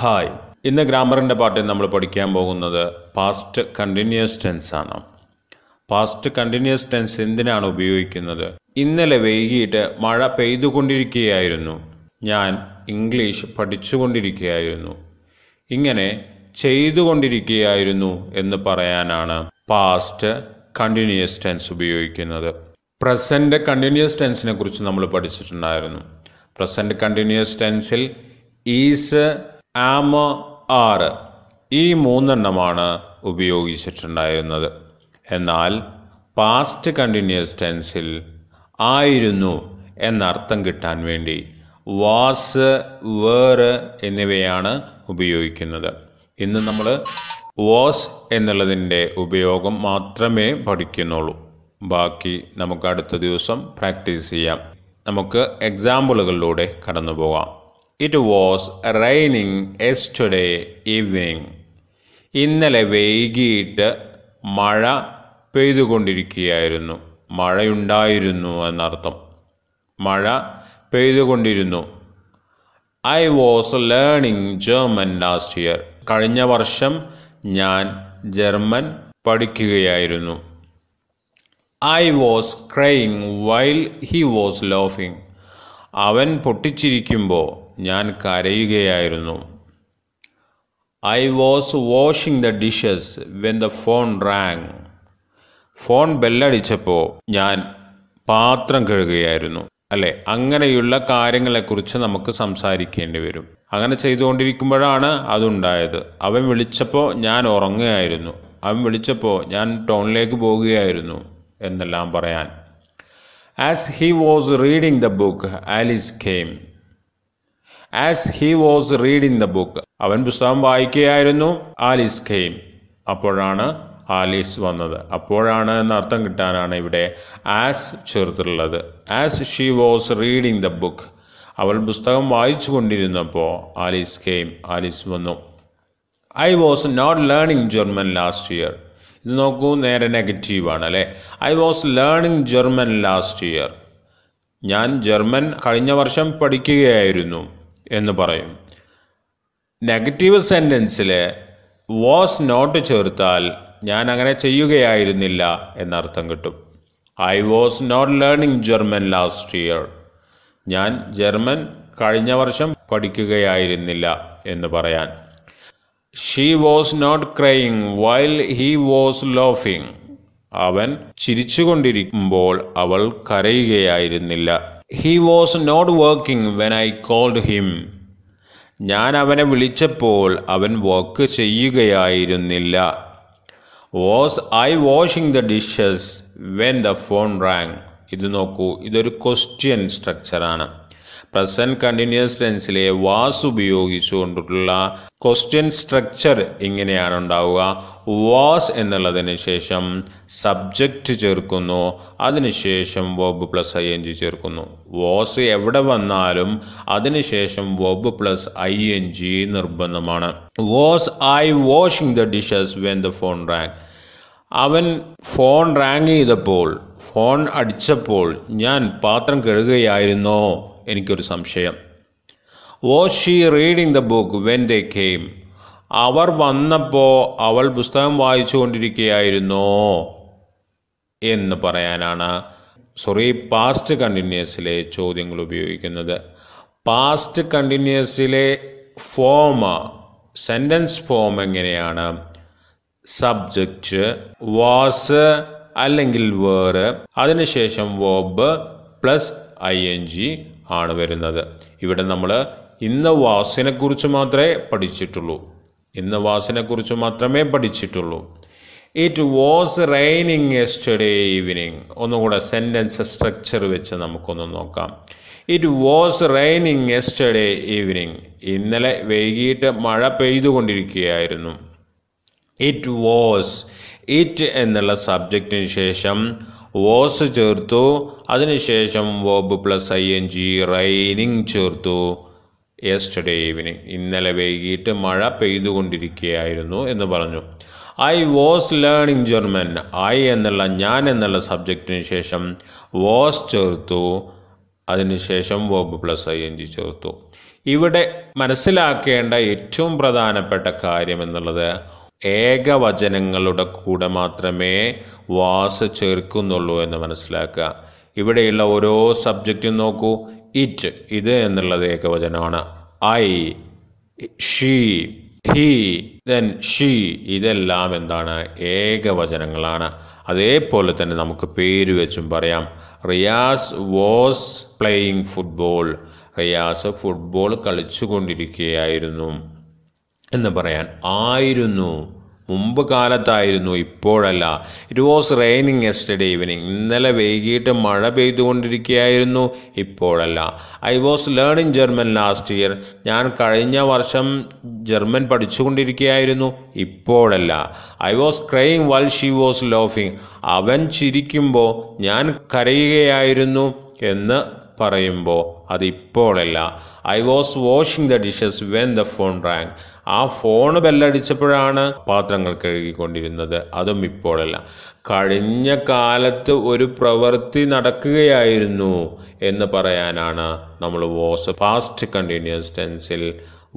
hi ഇന്ന് ഗ്രാമറിൻ്റെ പാട്ടിൽ നമ്മൾ പഠിക്കാൻ പോകുന്നത് പാസ്റ്റ് കണ്ടിന്യൂസ് ടെൻസ് ആണ് പാസ്റ്റ് കണ്ടിന്യൂസ് ടെൻസ് എന്തിനാണ് ഉപയോഗിക്കുന്നത് ഇന്നലെ വൈകിട്ട് മഴ പെയ്തുകൊണ്ടിരിക്കുകയായിരുന്നു ഞാൻ ഇംഗ്ലീഷ് പഠിച്ചുകൊണ്ടിരിക്കുകയായിരുന്നു ഇങ്ങനെ ചെയ്തുകൊണ്ടിരിക്കുകയായിരുന്നു എന്ന് പറയാനാണ് പാസ്റ്റ് കണ്ടിന്യൂസ് ടെൻസ് ഉപയോഗിക്കുന്നത് പ്രസൻറ്റ് കണ്ടിന്യൂസ് ടെൻസിനെ കുറിച്ച് നമ്മൾ പഠിച്ചിട്ടുണ്ടായിരുന്നു പ്രസൻറ്റ് കണ്ടിന്യൂസ് ടെൻസിൽ ഈസ് ആമ ആറ് ഈ മൂന്നെണ്ണമാണ് ഉപയോഗിച്ചിട്ടുണ്ടായിരുന്നത് എന്നാൽ പാസ്റ്റ് കണ്ടിന്യൂസ് ടെൻസിൽ ആയിരുന്നു എന്നർത്ഥം കിട്ടാൻ വേണ്ടി വാസ് വേറ് എന്നിവയാണ് ഉപയോഗിക്കുന്നത് ഇന്ന് നമ്മൾ വാസ് എന്നുള്ളതിൻ്റെ ഉപയോഗം മാത്രമേ പഠിക്കുന്നുള്ളൂ ബാക്കി നമുക്ക് അടുത്ത ദിവസം പ്രാക്ടീസ് ചെയ്യാം നമുക്ക് എക്സാമ്പിളുകളിലൂടെ കടന്നു പോകാം it was raining yesterday evening ഇന്നലെ വൈകിട്ട് മഴ പെയ്തുകൊണ്ടിരിക്കുകയായിരുന്നു മഴയുണ്ടായിരുന്നു എന്നർത്ഥം മഴ പെയ്തുകൊണ്ടിരുന്നു I was learning German last year കഴിഞ്ഞ വർഷം ഞാൻ ജർമ്മൻ പഠിക്കുകയായിരുന്നു I was crying while he was ലോഫിങ് അവൻ പൊട്ടിച്ചിരിക്കുമ്പോൾ ഞാൻ കരയുകയായിരുന്നു I was washing the dishes when the phone rang phone ബെല്ലടിച്ചപ്പോൾ ഞാൻ പാത്രം കഴുകുകയായിരുന്നു അല്ലേ അങ്ങനെയുള്ള കാര്യങ്ങളെക്കുറിച്ച് നമുക്ക് സംസാരിക്കേണ്ടി വരും അങ്ങനെ ചെയ്തുകൊണ്ടിരിക്കുമ്പോഴാണ് അതുണ്ടായത് അവൻ വിളിച്ചപ്പോൾ ഞാൻ ഉറങ്ങുകയായിരുന്നു അവൻ വിളിച്ചപ്പോൾ ഞാൻ ടൗണിലേക്ക് പോകുകയായിരുന്നു എന്നെല്ലാം പറയാൻ as he was reading the book Alice came as he was reading the book അവൻ പുസ്തകം വായിക്കുകയായിരുന്നു ആലിസ് ഖെയിം അപ്പോഴാണ് ആലീസ് വന്നത് അപ്പോഴാണ് എന്നർത്ഥം കിട്ടാനാണ് ഇവിടെ ആസ് ചേർത്തിട്ടുള്ളത് as she was reading the book അവൾ പുസ്തകം വായിച്ചു കൊണ്ടിരുന്നപ്പോൾ ആലീസ് കെയിം ആലീസ് വന്നു I was not learning German last year ഇത് നോക്കൂ നേരെ നെഗറ്റീവാണ് അല്ലേ I was learning German last year ഞാൻ ജർമ്മൻ കഴിഞ്ഞ വർഷം പഠിക്കുകയായിരുന്നു എന്ന് പറയും നെഗറ്റീവ് സെൻറ്റൻസിൽ വാസ് നോട്ട് ചേർത്താൽ ഞാൻ അങ്ങനെ ചെയ്യുകയായിരുന്നില്ല എന്നർത്ഥം കിട്ടും I was not learning German last year ഞാൻ ജർമ്മൻ കഴിഞ്ഞ വർഷം പഠിക്കുകയായിരുന്നില്ല എന്ന് പറയാൻ she was not crying while he was ലോഫിങ് അവൻ ചിരിച്ചുകൊണ്ടിരിക്കുമ്പോൾ അവൾ കരയുകയായിരുന്നില്ല he was not working when I called him ഞാൻ അവനെ വിളിച്ചപ്പോൾ അവൻ വർക്ക് ചെയ്യുകയായിരുന്നില്ല was I washing the dishes when the phone rang ഇത് നോക്കൂ ഇതൊരു ക്വസ്റ്റ്യൻ സ്ട്രക്ചറാണ് പ്രസൻറ്റ് കണ്ടിന്യൂസ് ടെൻസിലെ വാസ് ഉപയോഗിച്ചുകൊണ്ടുള്ള ക്വസ്റ്റ്യൻ സ്ട്രക്ചർ ഇങ്ങനെയാണ് ഉണ്ടാവുക വാസ് എന്നുള്ളതിന് ശേഷം സബ്ജക്റ്റ് ചേർക്കുന്നു അതിനുശേഷം verb plus I N G ചേർക്കുന്നു വാസ് എവിടെ വന്നാലും അതിനുശേഷം verb plus I N G നിർബന്ധമാണ് was I washing the dishes when the phone rang അവൻ ഫോൺ റാങ്ക് ചെയ്തപ്പോൾ ഫോൺ അടിച്ചപ്പോൾ ഞാൻ പാത്രം കഴുകുകയായിരുന്നോ എനിക്കൊരു സംശയം was she reading the book when the came അവർ വന്നപ്പോൾ അവൾ പുസ്തകം വായിച്ചു കൊണ്ടിരിക്കുകയായിരുന്നോ എന്ന് പറയാനാണ് സോറി പാസ്റ്റ് കണ്ടിന്യൂസിലെ ചോദ്യങ്ങൾ ഉപയോഗിക്കുന്നത് പാസ്റ്റ് കണ്ടിന്യൂസിലെ ഫോം സെൻറ്റൻസ് ഫോം എങ്ങനെയാണ് സബ്ജക്റ്റ് വാസ് അല്ലെങ്കിൽ വേർ അതിനുശേഷം verb plus I N G ആണ് വരുന്നത് ഇവിടെ നമ്മൾ ഇന്ന വാസിനെക്കുറിച്ച് മാത്രമേ പഠിച്ചിട്ടുള്ളൂ ഇന്ന വാസിനെക്കുറിച്ച് മാത്രമേ പഠിച്ചിട്ടുള്ളൂ it was raining yesterday evening ഒന്നുകൂടെ സെൻറ്റൻസ് സ്ട്രക്ചർ വെച്ച് നമുക്കൊന്ന് നോക്കാം it was raining yesterday evening ഇന്നലെ വൈകിട്ട് മഴ പെയ്തുകൊണ്ടിരിക്കുകയായിരുന്നു ഇറ്റ് വാസ് ഇറ്റ് എന്നുള്ള സബ്ജക്റ്റിന് ശേഷം വോസ് ചേർത്തു അതിനുശേഷം verb plus I N G raining ചേർത്തു യെസ്റ്റർഡേ ഈവനിങ് ഇന്നലെ വൈകിട്ട് മഴ പെയ്തുകൊണ്ടിരിക്കുകയായിരുന്നു എന്ന് പറഞ്ഞു I was learning German I എന്നുള്ള ഞാൻ എന്നുള്ള സബ്ജക്റ്റിന് ശേഷം വാസ് ചേർത്തു അതിനുശേഷം verb plus I N G ചേർത്തു ഇവിടെ മനസ്സിലാക്കേണ്ട ഏറ്റവും പ്രധാനപ്പെട്ട കാര്യം എന്നുള്ളത് ഏകവചനങ്ങളുടെ കൂടെ മാത്രമേ വാസ് ചേർക്കുന്നുള്ളൂ എന്ന് മനസ്സിലാക്കുക ഇവിടെയുള്ള ഓരോ സബ്ജക്റ്റും നോക്കൂ ഇറ്റ് ഇത് എന്നുള്ളത് ഏകവചനമാണ് I she he then she ഇതെല്ലാം എന്താണ് ഏകവചനങ്ങളാണ് അതേപോലെ തന്നെ നമുക്ക് പേര് വെച്ചും പറയാം Riyas was playing football Riyas football കളിച്ചുകൊണ്ടിരിക്കുകയായിരുന്നു എന്ന് പറയാൻ ആയിരുന്നു മുമ്പ് കാലത്തായിരുന്നു ഇപ്പോഴല്ല it was raining yesterday evening ഇന്നലെ വൈകിട്ട് മഴ പെയ്തുകൊണ്ടിരിക്കുകയായിരുന്നു ഇപ്പോഴല്ല I was learning German last year ഞാൻ കഴിഞ്ഞ വർഷം ജർമ്മൻ പഠിച്ചുകൊണ്ടിരിക്കുകയായിരുന്നു ഇപ്പോഴല്ല I was crying while she was ലോഫിങ് അവൻ ചിരിക്കുമ്പോൾ ഞാൻ കരയുകയായിരുന്നു എന്ന് പറയുമ്പോൾ അത് I was washing the dishes when the phone rang ആ ഫോൺ ബെല്ലടിച്ചപ്പോഴാണ് പാത്രങ്ങൾ കഴുകിക്കൊണ്ടിരുന്നത് അതും ഇപ്പോഴല്ല കഴിഞ്ഞ കാലത്ത് ഒരു പ്രവൃത്തി നടക്കുകയായിരുന്നു എന്ന് പറയാനാണ് നമ്മൾ വാസ് പാസ്റ്റ് കണ്ടിന്യൂസ് ടെൻസിൽ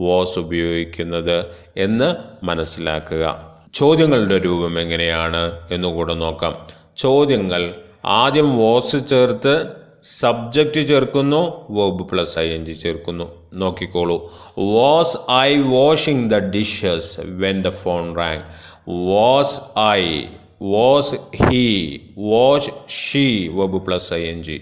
വാസ് ഉപയോഗിക്കുന്നത് എന്ന് മനസ്സിലാക്കുക ചോദ്യങ്ങളുടെ രൂപം എങ്ങനെയാണ് എന്നുകൂടെ നോക്കാം ചോദ്യങ്ങൾ ആദ്യം വാസ് ചേർത്ത് സബ്ജക്റ്റ് ചേർക്കുന്നു verb plus I N G ചേർക്കുന്നു നോക്കിക്കോളൂ was I washing the dishes when the phone rang was I was he wash she verb plus I N G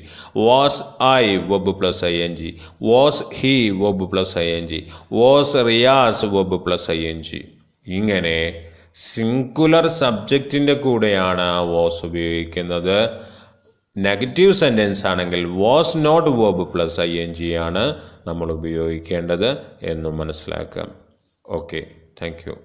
was I verb plus I N G was he verb plus I N G was Riyas verb plus I N G ഇങ്ങനെ singular സബ്ജക്റ്റിൻ്റെ കൂടെയാണ് വാസ് ഉപയോഗിക്കുന്നത് negative sentence anengil was not verb plus ing aanu nammal upayogikkendathu ennu manasilakkam okay thank you